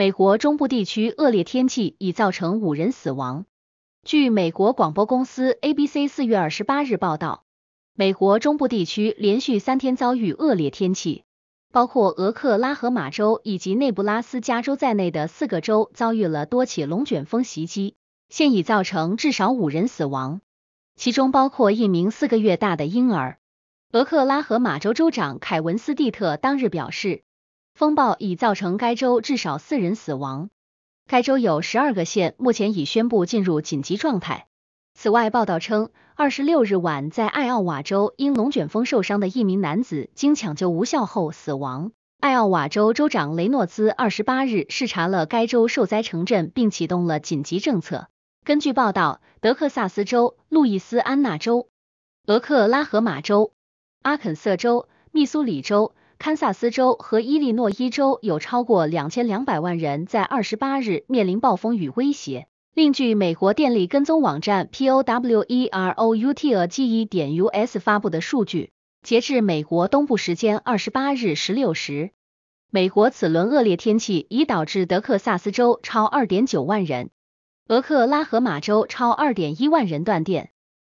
美国中部地区恶劣天气已造成五人死亡。据美国广播公司 ABC 四月二十八日报道，美国中部地区连续三天遭遇恶劣天气，包括俄克拉荷马州以及内布拉斯加州在内的四个州遭遇了多起龙卷风袭击，现已造成至少五人死亡，其中包括一名四个月大的婴儿。俄克拉荷马州州长凯文斯蒂特当日表示。风暴已造成该州至少四人死亡，该州有十二个县目前已宣布进入紧急状态。此外，报道称，二十六日晚在爱奥瓦州因龙卷风受伤的一名男子经抢救无效后死亡。爱奥瓦州州长雷诺兹二十八日视察了该州受灾城镇，并启动了紧急政策。根据报道，德克萨斯州、路易斯安那州、俄克拉荷马州、阿肯色州、密苏里州。堪萨斯州和伊利诺伊州有超过两千两百万人在二十八日面临暴风雨威胁。另据美国电力跟踪网站 P O W E R O U T G E 点 U S 发布的数据，截至美国东部时间二十八日十六时，美国此轮恶劣天气已导致德克萨斯州超二点九万人、俄克拉荷马州超二点一万人断电。